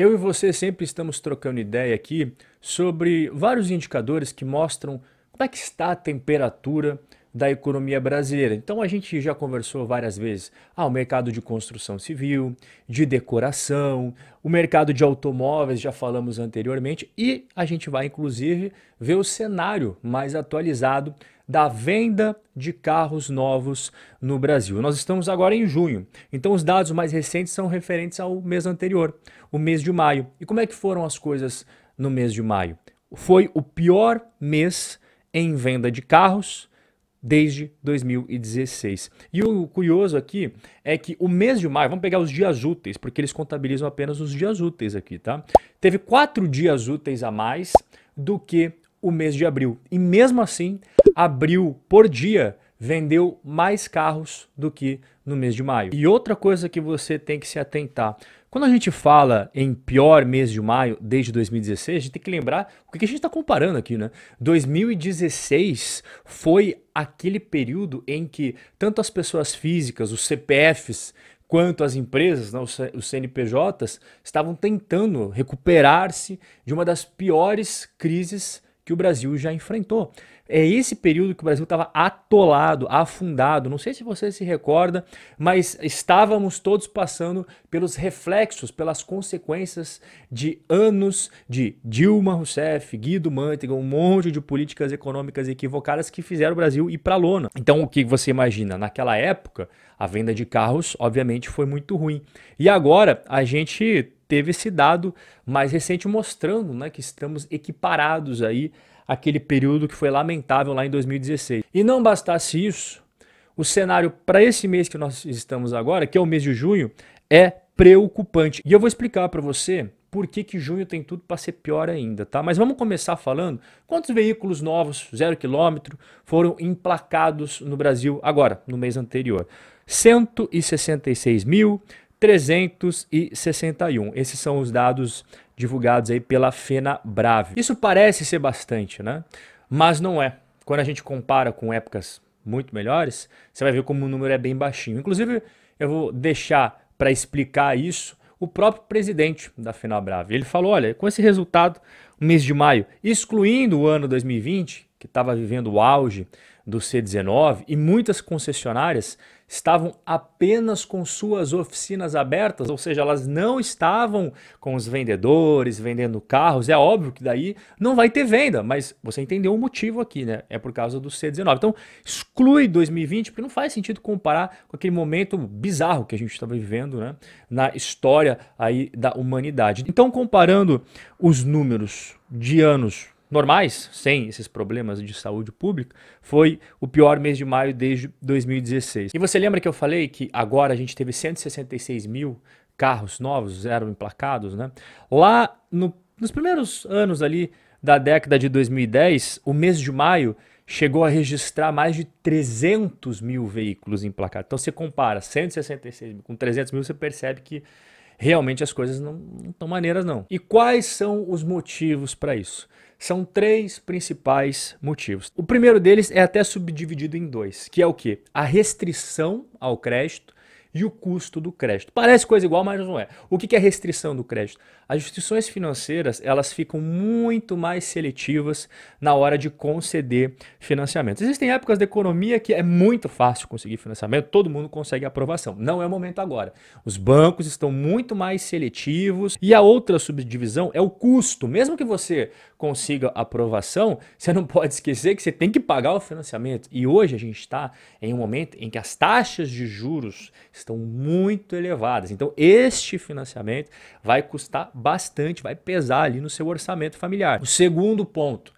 Eu e você sempre estamos trocando ideia aqui sobre vários indicadores que mostram como é que está a temperatura da economia brasileira. Então a gente já conversou várias vezes ah, o mercado de construção civil, de decoração, o mercado de automóveis, já falamos anteriormente, e a gente vai inclusive ver o cenário mais atualizado da venda de carros novos no Brasil. Nós estamos agora em junho, então os dados mais recentes são referentes ao mês anterior, o mês de maio. E como é que foram as coisas no mês de maio? Foi o pior mês em venda de carros desde 2016. E o curioso aqui é que o mês de maio, vamos pegar os dias úteis, porque eles contabilizam apenas os dias úteis aqui, tá? Teve quatro dias úteis a mais do que o mês de abril. E mesmo assim, abril por dia vendeu mais carros do que no mês de maio. E outra coisa que você tem que se atentar: quando a gente fala em pior mês de maio desde 2016, a gente tem que lembrar o que a gente está comparando aqui, né? 2016 foi aquele período em que tanto as pessoas físicas, os CPFs, quanto as empresas, né, os CNPJs, estavam tentando recuperar-se de uma das piores crises que o Brasil já enfrentou. É esse período que o Brasil estava atolado, afundado. Não sei se você se recorda, mas estávamos todos passando pelos reflexos, pelas consequências de anos de Dilma Rousseff, Guido Mantega, um monte de políticas econômicas equivocadas que fizeram o Brasil ir para a lona. Então, o que você imagina? Naquela época, a venda de carros, obviamente, foi muito ruim. E agora a gente teve esse dado mais recente mostrando né, que estamos equiparados aí àquele período que foi lamentável lá em 2016. E não bastasse isso, o cenário para esse mês que nós estamos agora, que é o mês de junho, é preocupante. E eu vou explicar para você por que, que junho tem tudo para ser pior ainda, tá? Mas vamos começar falando quantos veículos novos, zero quilômetro, foram emplacados no Brasil agora, no mês anterior. 166 mil, 361. Esses são os dados divulgados aí pela FenaBrave. Isso parece ser bastante, né? Mas não é. Quando a gente compara com épocas muito melhores, você vai ver como o número é bem baixinho. Inclusive, eu vou deixar para explicar isso o próprio presidente da FenaBrave. Ele falou, olha, com esse resultado, mês de maio, excluindo o ano 2020, que estava vivendo o auge do C19 e muitas concessionárias estavam apenas com suas oficinas abertas, ou seja, elas não estavam com os vendedores vendendo carros. É óbvio que daí não vai ter venda, mas você entendeu o motivo aqui, né? É por causa do C19. Então, exclui 2020, porque não faz sentido comparar com aquele momento bizarro que a gente estava vivendo, né, na história aí da humanidade. Então, comparando os números de anos normais, sem esses problemas de saúde pública, foi o pior mês de maio desde 2016. E você lembra que eu falei que agora a gente teve 166 mil carros novos, eram emplacados, né? Lá no, nos primeiros anos ali da década de 2010, o mês de maio chegou a registrar mais de 300 mil veículos emplacados. Então você compara 166 mil com 300 mil, você percebe que realmente as coisas não estão maneiras não. E quais são os motivos para isso? são três principais motivos. O primeiro deles é até subdividido em dois, que é o que? A restrição ao crédito e o custo do crédito. Parece coisa igual, mas não é. O que é restrição do crédito? As instituições financeiras elas ficam muito mais seletivas na hora de conceder financiamento. Existem épocas da economia que é muito fácil conseguir financiamento, todo mundo consegue aprovação. Não é o momento agora. Os bancos estão muito mais seletivos e a outra subdivisão é o custo. Mesmo que você consiga aprovação, você não pode esquecer que você tem que pagar o financiamento. E hoje a gente está em um momento em que as taxas de juros estão muito elevadas. Então, este financiamento vai custar bastante, vai pesar ali no seu orçamento familiar. O segundo ponto,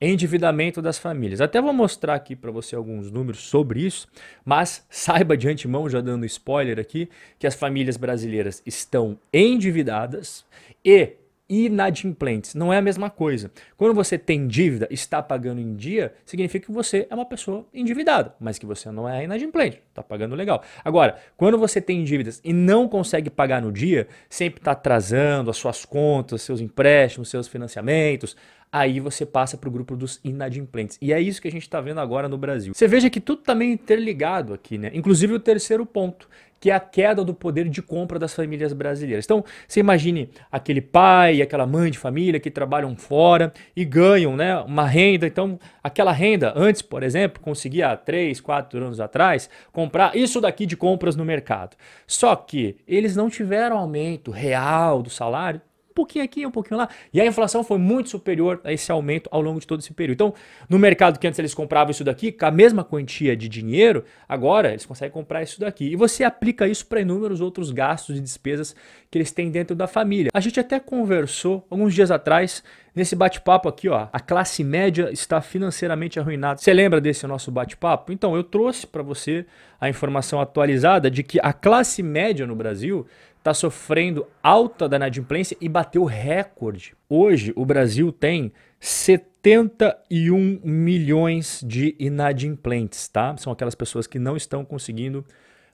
endividamento das famílias. Até vou mostrar aqui para você alguns números sobre isso, mas saiba de antemão, já dando spoiler aqui, que as famílias brasileiras estão endividadas e inadimplentes. Não é a mesma coisa. Quando você tem dívida, está pagando em dia, significa que você é uma pessoa endividada, mas que você não é inadimplente, está pagando legal. Agora, quando você tem dívidas e não consegue pagar no dia, sempre está atrasando as suas contas, seus empréstimos, seus financiamentos, aí você passa para o grupo dos inadimplentes. E é isso que a gente está vendo agora no Brasil. Você veja que tudo também tá interligado aqui, né? Inclusive o terceiro ponto que é a queda do poder de compra das famílias brasileiras. Então, você imagine aquele pai, aquela mãe de família que trabalham fora e ganham né, uma renda. Então, aquela renda, antes, por exemplo, conseguia há 3, 4 anos atrás comprar isso daqui de compras no mercado. Só que eles não tiveram aumento real do salário pouquinho aqui, um pouquinho lá. E a inflação foi muito superior a esse aumento ao longo de todo esse período. Então, no mercado que antes eles compravam isso daqui, com a mesma quantia de dinheiro, agora eles conseguem comprar isso daqui. E você aplica isso para inúmeros outros gastos e despesas que eles têm dentro da família. A gente até conversou alguns dias atrás Nesse bate-papo aqui, ó, a classe média está financeiramente arruinada. Você lembra desse nosso bate-papo? Então, eu trouxe para você a informação atualizada de que a classe média no Brasil está sofrendo alta da inadimplência e bateu recorde. Hoje, o Brasil tem 71 milhões de inadimplentes, tá? São aquelas pessoas que não estão conseguindo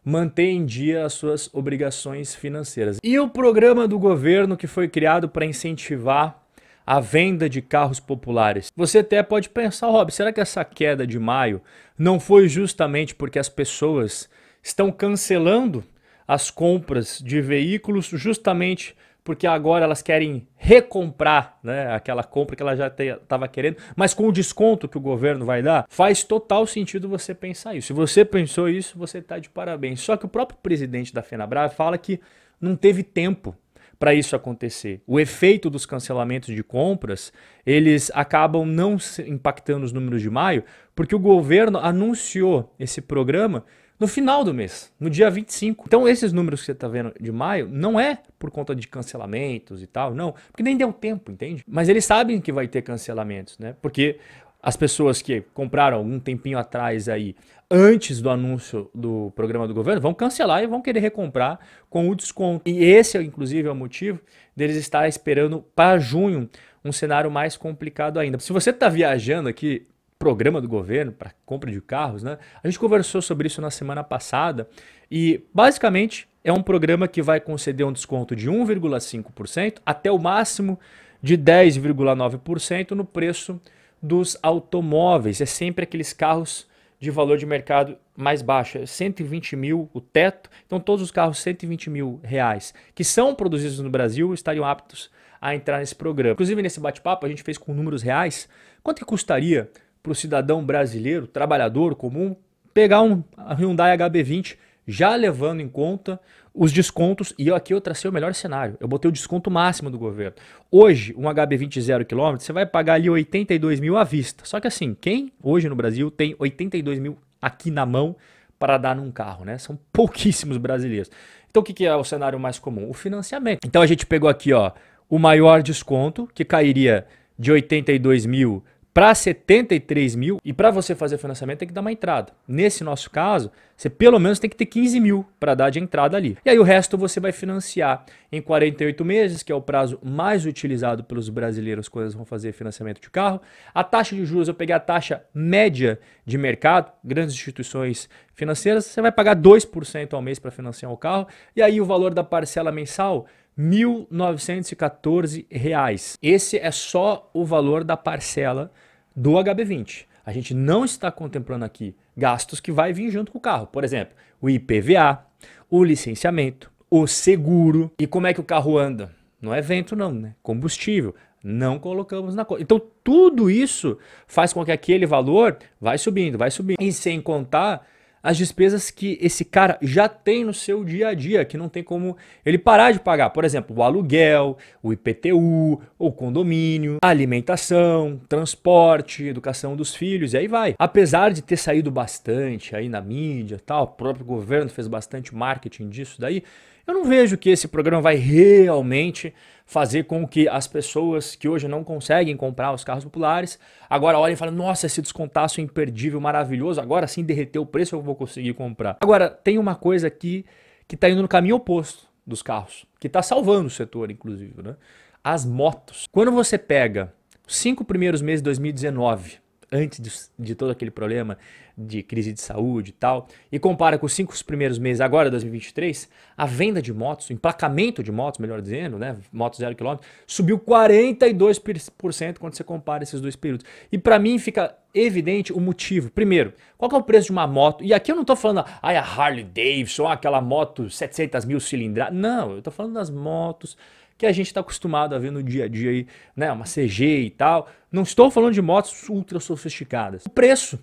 manter em dia as suas obrigações financeiras. E o programa do governo que foi criado para incentivar a venda de carros populares. Você até pode pensar, Rob, será que essa queda de maio não foi justamente porque as pessoas estão cancelando as compras de veículos justamente porque agora elas querem recomprar né, aquela compra que ela já estava querendo, mas com o desconto que o governo vai dar, faz total sentido você pensar isso. Se você pensou isso, você está de parabéns. Só que o próprio presidente da FenaBrave fala que não teve tempo para isso acontecer. O efeito dos cancelamentos de compras, eles acabam não impactando os números de maio, porque o governo anunciou esse programa no final do mês, no dia 25. Então esses números que você está vendo de maio não é por conta de cancelamentos e tal, não, porque nem deu tempo, entende? Mas eles sabem que vai ter cancelamentos, né? Porque as pessoas que compraram algum tempinho atrás aí, antes do anúncio do programa do governo, vão cancelar e vão querer recomprar com o desconto. E esse, inclusive, é o motivo deles estar esperando para junho um cenário mais complicado ainda. Se você está viajando aqui, programa do governo para compra de carros, né? A gente conversou sobre isso na semana passada e basicamente é um programa que vai conceder um desconto de 1,5% até o máximo de 10,9% no preço dos automóveis. É sempre aqueles carros de valor de mercado mais baixo, 120 é mil o teto. Então todos os carros 120 mil reais que são produzidos no Brasil estariam aptos a entrar nesse programa. Inclusive nesse bate-papo a gente fez com números reais. Quanto que custaria para o cidadão brasileiro, trabalhador comum, pegar um Hyundai HB20 já levando em conta os descontos, e eu, aqui eu tracei o melhor cenário, eu botei o desconto máximo do governo. Hoje, um HB20 zero quilômetro, você vai pagar ali 82 mil à vista. Só que assim, quem hoje no Brasil tem 82 mil aqui na mão para dar num carro, né? São pouquíssimos brasileiros. Então o que, que é o cenário mais comum? O financiamento. Então a gente pegou aqui, ó, o maior desconto, que cairia de 82 mil para 73 mil. E para você fazer financiamento tem que dar uma entrada. Nesse nosso caso, você pelo menos tem que ter 15 mil para dar de entrada ali. E aí o resto você vai financiar em 48 meses, que é o prazo mais utilizado pelos brasileiros quando eles vão fazer financiamento de carro. A taxa de juros, eu peguei a taxa média de mercado, grandes instituições financeiras, você vai pagar 2% ao mês para financiar o carro. E aí o valor da parcela mensal 1.914 reais. Esse é só o valor da parcela do HB20. A gente não está contemplando aqui gastos que vai vir junto com o carro. Por exemplo, o IPVA, o licenciamento, o seguro e como é que o carro anda. Não é vento não, né? Combustível. Não colocamos na conta. Então tudo isso faz com que aquele valor vai subindo, vai subindo. E sem contar as despesas que esse cara já tem no seu dia a dia, que não tem como ele parar de pagar. Por exemplo, o aluguel, o IPTU, o condomínio, alimentação, transporte, educação dos filhos e aí vai. Apesar de ter saído bastante aí na mídia, tal, o próprio governo fez bastante marketing disso daí. Eu não vejo que esse programa vai realmente fazer com que as pessoas que hoje não conseguem comprar os carros populares agora olhem e falem: nossa, esse descontaço imperdível, maravilhoso, agora sim derreteu o preço, eu vou conseguir comprar. Agora, tem uma coisa aqui que está indo no caminho oposto dos carros, que está salvando o setor, inclusive, né? As motos. Quando você pega os cinco primeiros meses de 2019 antes de, de todo aquele problema de crise de saúde e tal, e compara com os cinco primeiros meses agora, 2023, a venda de motos, o emplacamento de motos, melhor dizendo, né, motos zero quilômetro, subiu 42% quando você compara esses dois períodos. E para mim fica evidente o motivo. Primeiro, qual é o preço de uma moto? E aqui eu não estou falando ah, a Harley Davidson, aquela moto 700 mil cilindrada Não, eu estou falando das motos que a gente está acostumado a ver no dia a dia aí, né? Uma CG e tal. Não estou falando de motos ultra sofisticadas. O preço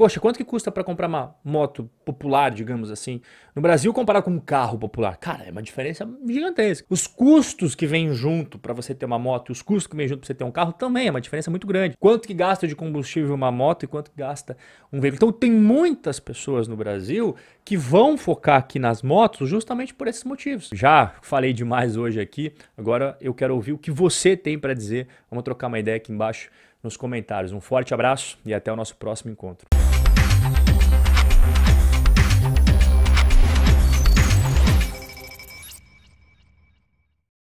Poxa, quanto que custa para comprar uma moto popular, digamos assim, no Brasil comparado com um carro popular? Cara, é uma diferença gigantesca. Os custos que vêm junto para você ter uma moto e os custos que vêm junto para você ter um carro também é uma diferença muito grande. Quanto que gasta de combustível uma moto e quanto que gasta um veículo? Então tem muitas pessoas no Brasil que vão focar aqui nas motos justamente por esses motivos. Já falei demais hoje aqui, agora eu quero ouvir o que você tem para dizer. Vamos trocar uma ideia aqui embaixo nos comentários. Um forte abraço e até o nosso próximo encontro.